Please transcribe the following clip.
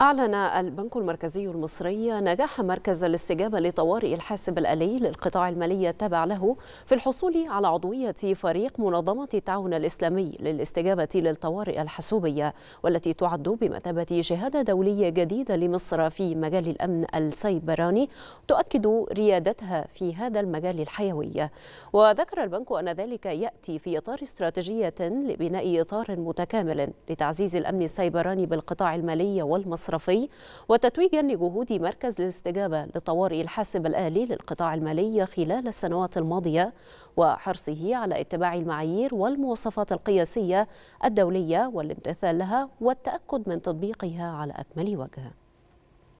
أعلن البنك المركزي المصري نجاح مركز الاستجابة لطوارئ الحاسب الآلي للقطاع المالي التابع له في الحصول على عضوية فريق منظمة التعاون الإسلامي للاستجابة للطوارئ الحاسوبية والتي تعد بمثابة شهادة دولية جديدة لمصر في مجال الأمن السيبراني تؤكد ريادتها في هذا المجال الحيوي وذكر البنك أن ذلك يأتي في إطار استراتيجية لبناء إطار متكامل لتعزيز الأمن السيبراني بالقطاع المالي والمصري المصرفي وتتويجا لجهود مركز الاستجابة لطوارئ الحاسب الآلي للقطاع المالي خلال السنوات الماضية وحرصه على اتباع المعايير والمواصفات القياسية الدولية والامتثال لها والتأكد من تطبيقها على أكمل وجه